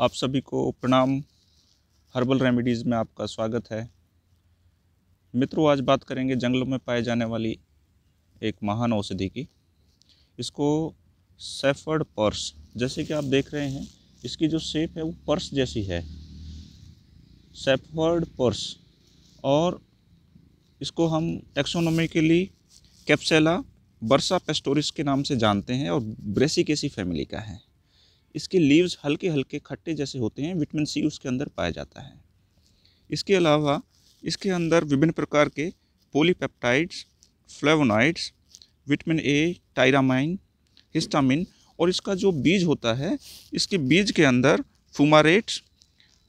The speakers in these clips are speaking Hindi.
आप सभी को प्रणाम हर्बल रेमेडीज़ में आपका स्वागत है मित्रों आज बात करेंगे जंगलों में पाए जाने वाली एक महान औषधि की इसको सेफर्ड पर्स जैसे कि आप देख रहे हैं इसकी जो सेप है वो पर्स जैसी है सेफर्ड पर्स और इसको हम के लिए कैप्सेला बर्सा पेस्टोरिस के नाम से जानते हैं और ब्रेसिकेसी फैमिली का है इसके लीव्स हल्के हल्के खट्टे जैसे होते हैं विटामिन सी उसके अंदर पाया जाता है इसके अलावा इसके अंदर विभिन्न प्रकार के polypeptides flavonoids vitamin A tyramine histamine और इसका जो बीज होता है इसके बीज के अंदर फुमारेट्स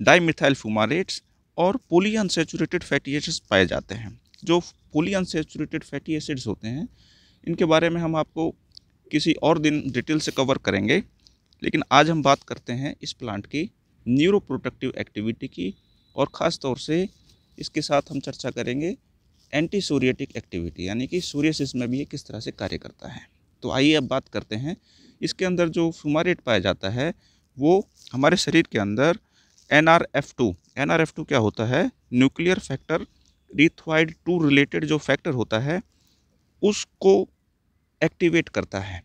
डाईमिथाइल फुमारेट्स और पोली अनसेचुरेटेड फैटी एसिड्स पाए जाते हैं जो पोली अनसेचुरेटेड फैटी एसिड्स होते हैं इनके बारे में हम आपको किसी और दिन डिटेल से कवर करेंगे लेकिन आज हम बात करते हैं इस प्लांट की न्यूरो प्रोटेक्टिव एक्टिविटी की और ख़ास तौर से इसके साथ हम चर्चा करेंगे एंटी सूर्यटिक एक्टिविटी यानी कि सूर्य से इसमें भी किस तरह से कार्य करता है तो आइए अब बात करते हैं इसके अंदर जो फ्यूमारेट पाया जाता है वो हमारे शरीर के अंदर N R F two N R F two क्या होता है nuclear factor erythroid two related जो फैक्टर होता है उसको एक्टिवेट करता है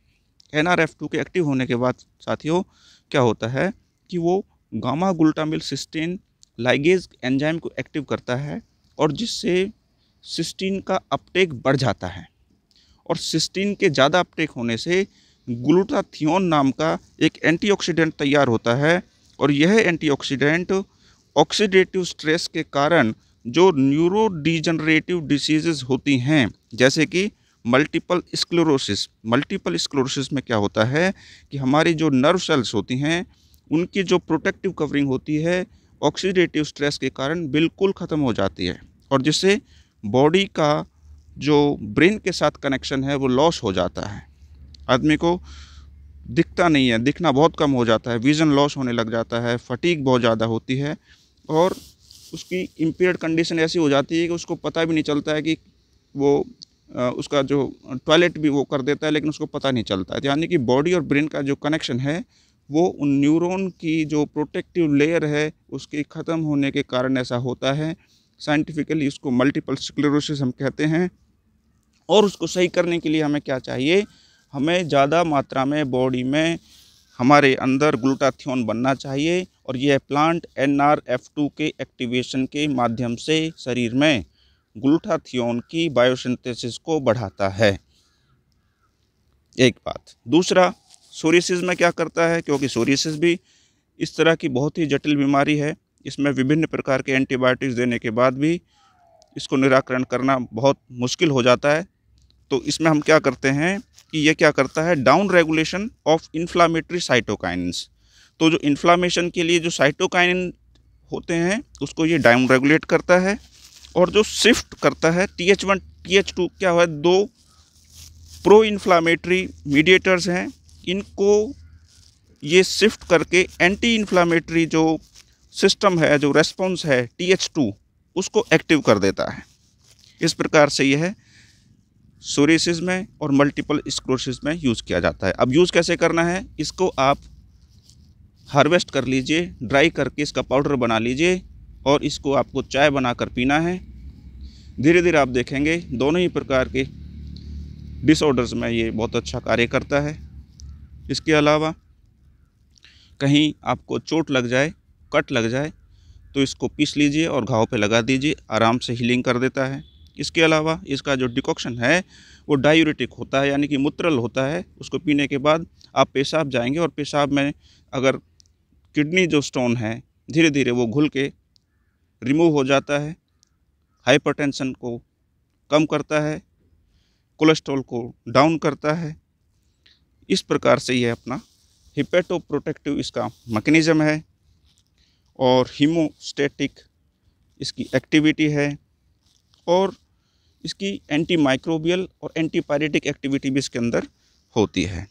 एन आर एफ टू के एक्टिव होने के बाद साथियों क्या होता है कि वो gamma glutamyl cysteine ligase enzyme को एक्टिव करता है और जिससे सिस्टीन का अपटेक बढ़ जाता है और सिस्टीन के ज़्यादा अपटेक होने से ग्लूटाथियोन नाम का एक एंटीऑक्सीडेंट तैयार होता है और यह एंटीऑक्सीडेंट ऑक्सीडेटिव स्ट्रेस के कारण जो न्यूरोडीजनरेटिव डिसीजेज होती हैं जैसे कि मल्टीपल स्क्लोरोसिस मल्टीपल स्क्लोरोसिस में क्या होता है कि हमारी जो नर्व सेल्स होती हैं उनकी जो प्रोटेक्टिव कवरिंग होती है ऑक्सीडेटिव स्ट्रेस के कारण बिल्कुल ख़त्म हो जाती है और जिससे बॉडी का जो ब्रेन के साथ कनेक्शन है वो लॉस हो जाता है आदमी को दिखता नहीं है दिखना बहुत कम हो जाता है विज़न लॉस होने लग जाता है फटीक बहुत ज़्यादा होती है और उसकी इम्पेयर्ड कंडीशन ऐसी हो जाती है कि उसको पता भी नहीं चलता है कि वो उसका जो टॉयलेट भी वो कर देता है लेकिन उसको पता नहीं चलता है तो यानी कि बॉडी और ब्रेन का जो कनेक्शन है वो उन न्यूरोन की जो प्रोटेक्टिव लेयर है उसके ख़त्म होने के कारण ऐसा होता है साइंटिफिकली इसको मल्टीपल स्क्लेरोसिस हम कहते हैं और उसको सही करने के लिए हमें क्या चाहिए हमें ज़्यादा मात्रा में बॉडी में हमारे अंदर ग्लूटाथियोन बनना चाहिए और यह plant N R F two के एक्टिवेशन के माध्यम से शरीर में ग्लूटाथियोन की बायोसिंथेसिस को बढ़ाता है एक बात दूसरा सोरीसिस में क्या करता है क्योंकि सोरीसिस भी इस तरह की बहुत ही जटिल बीमारी है इसमें विभिन्न प्रकार के एंटीबायोटिक्स देने के बाद भी इसको निराकरण करना बहुत मुश्किल हो जाता है तो इसमें हम क्या करते हैं कि ये क्या करता है down regulation of inflammatory cytokines तो जो इन्फ्लामेशन के लिए जो साइटोकाइन होते हैं उसको ये डाउन रेगुलेट करता है और जो शिफ्ट करता है T H one T H two क्या है दो प्रो इन्फ्लामेटरी मीडिएटर्स हैं इनको ये शिफ्ट करके एंटी इन्फ्लामेटरी जो सिस्टम है जो रेस्पॉन्स है टी एच टू उसको एक्टिव कर देता है इस प्रकार से यह सोरेसिस में और मल्टीपल स्क्रोसिस में यूज़ किया जाता है अब यूज़ कैसे करना है इसको आप हार्वेस्ट कर लीजिए ड्राई करके इसका पाउडर बना लीजिए और इसको आपको चाय बनाकर पीना है धीरे धीरे आप देखेंगे दोनों ही प्रकार के डिसऑर्डर्स में ये बहुत अच्छा कार्य करता है इसके अलावा कहीं आपको चोट लग जाए कट लग जाए तो इसको पीस लीजिए और घाव पे लगा दीजिए आराम से हीलिंग कर देता है इसके अलावा इसका जो डिकॉक्शन है वो डायूरेटिक होता है यानी कि मूत्रल होता है उसको पीने के बाद आप पेशाब जाएंगे और पेशाब में अगर किडनी जो स्टोन है धीरे धीरे वो घुल के रिमूव हो जाता है हाइपरटेंशन को कम करता है कोलेस्ट्रॉल को डाउन करता है इस प्रकार से यह अपना हिपेटो प्रोटेक्टिव इसका मकनिज़म है और हीमोस्टेटिक इसकी एक्टिविटी है और इसकी एंटी माइक्रोबियल और एंटीपायरेटिक एक्टिविटी भी इसके अंदर होती है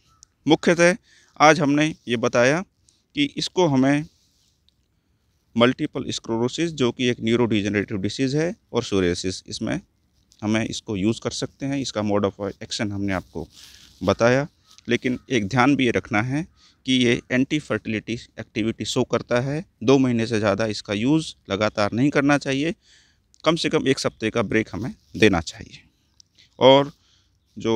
मुख्यतः आज हमने ये बताया कि इसको हमें मल्टीपल स्क्रोरोसिस जो कि एक न्यूरो डिजेनरेटिव डिसीज़ है और सोरेसिस इसमें हमें इसको यूज़ कर सकते हैं इसका मोड ऑफ एक्शन हमने आपको बताया लेकिन एक ध्यान भी ये रखना है कि ये एंटी फर्टिलिटी एक्टिविटी शो करता है दो महीने से ज़्यादा इसका यूज़ लगातार नहीं करना चाहिए कम से कम एक सप्ते का ब्रेक हमें देना चाहिए और जो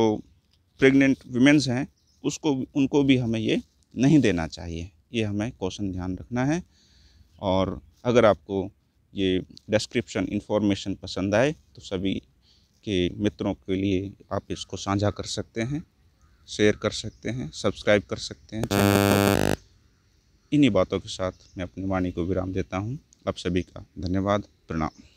प्रेग्नेंट वीमेंस हैं उसको उनको भी हमें ये नहीं देना चाहिए ये हमें कौशन ध्यान रखना है और अगर आपको ये डिस्क्रिप्शन इन्फॉर्मेशन पसंद आए तो सभी के मित्रों के लिए आप इसको साझा कर सकते हैं शेयर कर सकते हैं सब्सक्राइब कर सकते हैं इन्हीं बातों के साथ मैं अपनी वाणी को विराम देता हूँ आप सभी का धन्यवाद प्रणाम